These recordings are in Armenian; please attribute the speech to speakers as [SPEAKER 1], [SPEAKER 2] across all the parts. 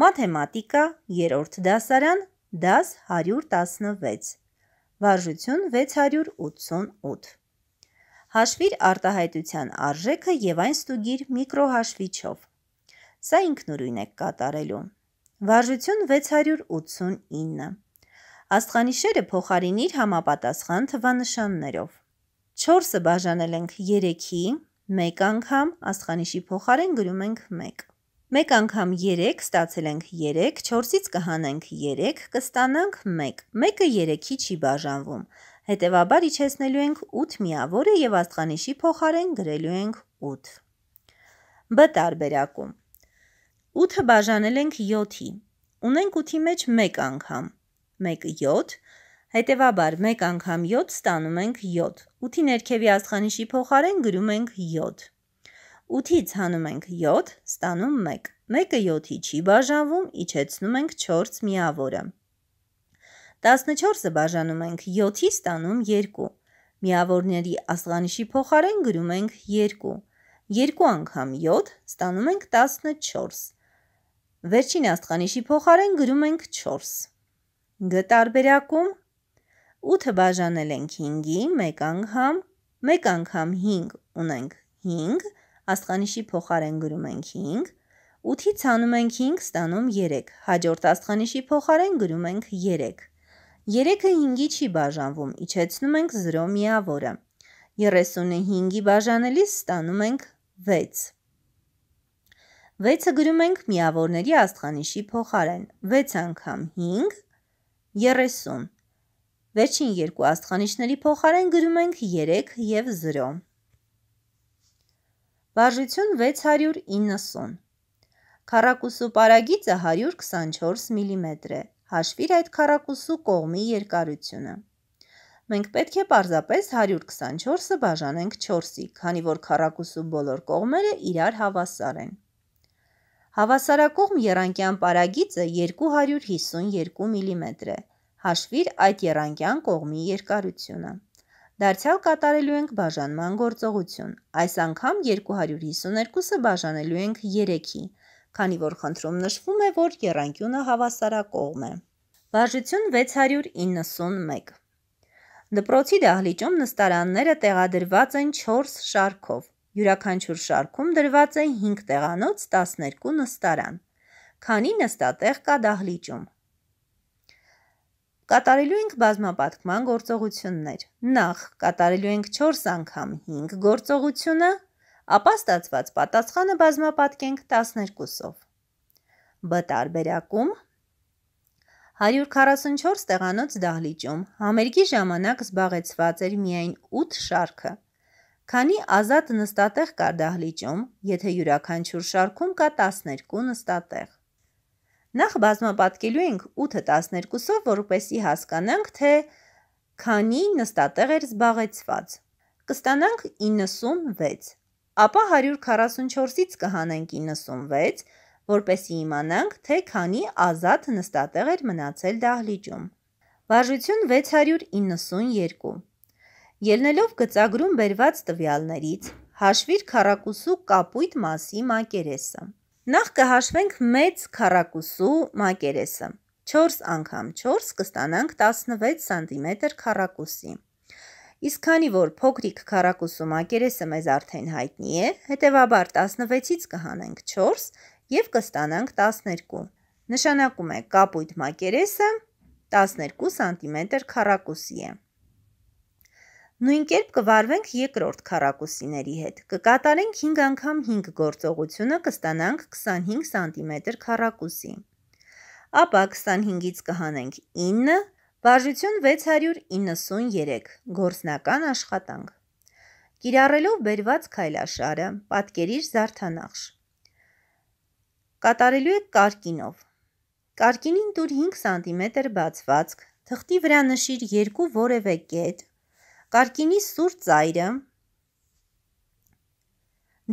[SPEAKER 1] մաթեմատիկա, երորդ դասարան, դաս 116, վարժություն 688։ Հաշվիր արտահայտության արժեքը եւ այն ստուգիր միկրոհաշվիչով։ Սա ինքնուրույն է կատարելու։ Վարժություն 689։ Աստղանիշերը փոխարինիր համապատասխան թվանշաններով։ 4-ը բաժանել ենք 3-ի, 1 անգամ աստղանիշի փոխարեն գրում ենք 1։ 1 անգամ 3 ստացել ենք 3, 4-ից կհանենք 3, կստանանք 1, 1-ը 3-ի չի բաժանվում, հետևաբար իջեցնելու ենք 8 միավորը և աստխանիշի փոխարեն գրելու ենք 8։ Բ տարբերակում 8-ը բաժանել ենք 7-ի, ունենք 8-ի մեջ 1 անգամ, 1 7, հետևաբար 1 անգամ 7 ստանում ենք 7, 8-ի ներքևի աստխանիշի փոխարեն գրում ենք 7, 8-ից հանում ենք 7, ստանում 1։ Մեկը 7-ի չի բաժանվում, իջեցնում ենք 4 միավորը։ 14-ը բաժանում ենք 7-ի, ստանում 2։ Միավորների ասղանիշի փոխարեն գրում ենք 2։ 2 անգամ 7, ստանում ենք 14։ Վերջին աստղանիշի փոխարեն գրում ենք 4։ Գ տարբերակում 8-ը բաժանել ենք 5-ի 1 անգամ, 1 անգամ 5 ունենք 5, աստղանիշի փոխարեն գրում ենք 5, 8-ից հանում ենք 5, ստանում 3, հաջորդ աստղանիշի փոխարեն գրում ենք 3։ 3-ը 5-ի չի բաժանվում, իջեցնում ենք 0 միավորը։ 35-ի բաժանելիս ստանում ենք 6։ 6-ը գրում ենք միավորների աստղանիշի փոխարեն։ 6 անգամ 5 30։ Վերջին երկու աստղանիշների փոխարեն գրում ենք 3 եւ 0։ Վարժություն 690։ Քառակուսու պարագիծը 124 մմ mm է։ Հաշվիր այդ քառակուսու կողմի երկարությունը։ Մենք պետք է պարզապես 124-ը բաժանենք 4-ի, քանի որ քառակուսու բոլոր կողմերը իրար հավասար են։ Հավասարակողմ երանգյան պարագիծը 252 մմ mm է։ Հաշվիր այդ երանգյան կողմի երկարությունը։ Դարձյալ կատարելու ենք բաժանման գործողություն։ Այս անգամ 252-ը բաժանելու ենք 3-ի, քանի որ խնդրում նշվում է, որ եռանկյունը հավասարակողմ է։ Բաժություն 691։ Դպրոցի դահլիճում նստարանները տեղադրված են 4 շարքով։ Յուրաքանչյուր շարքում դրված է 5 տեղանոց 12 նստարան։ Քանի նստատեղ կա դահլիճում։ Կատարելու ենք բազմապատկման գործողություններ։ Նախ կատարելու ենք 4 անգամ 5 գործողությունը, ապա ստացված պատասխանը բազմապատկենք 12-ով։ Բ տարբերակում 144 տեղանոց դահլիճում համերգի ժամանակ զբաղեցված էր միայն 8 շարքը։ Քանի ազատ նստատեղ կար դահլիճում, եթե յուրաքանչյուր շարքում կա 12 նստատեղ։ Նախ բազմապատկելու ենք 8-12-ով, որպեսի հասկանանք, թե քանի նստատեղ էր զբաղեցված։ Կստանանք 96, ապա 144-ից կհանենք 96, որպեսի իմանանք, թե քանի ազատ նստատեղ էր մնացել դահլիճում։ Վարժություն 692։ Ելնելով գծագրում բերված տվյալներից, հաշվիր քառակուսու կապույտ մասի մակերեսը։ Նախ կհաշվենք մեծ քառակուսու մակերեսը։ 4 անգամ 4 կստանանք 16 սանտիմետր քառակուսի։ Իսկ քանի որ փոքրիկ քառակուսու մակերեսը մեզ արդեն հայտնի է, հետևաբար 16-ից կհանենք 4 եւ կստանանք 12։ Նշանակում է կապույտ մակերեսը 12 սանտիմետր քառակուսի է։ Նույն կերպ կվարվենք երկրորդ քառակուսիների հետ։ Կկատարենք 5 անգամ 5 գործողությունը, կստանանք 25 սանտիմետր քառակուսի։ Ապա 25-ից կհանենք 9, բաժություն 693, գործնական աշխատանք։ Կիրառելով բերված քայլաշարը, պատկերիր զարդանախշ։ Կատարելու եք կարկինով։ Կարկինին դուր 5 սանտիմետր բացվածք, թղթի վրա նշիր երկու որևէ կետ, Կարկինի սուր ծայրը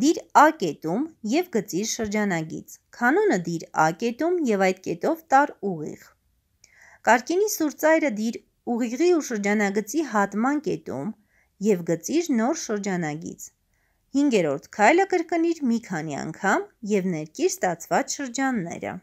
[SPEAKER 1] դիր Ա կետում և գծիր շրջանագից, քանոնը դիր Ա կետում և այդ կետով տար ուղիղ։ Կարկինի սուր ծայրը դիր ուղիղի ու շրջանագծի հատման կետում և գծիր նոր շրջանագից։ Հինգերորդ քայլը կրկնիր մի քանի անգամ և ներկիր ստացված շրջանները։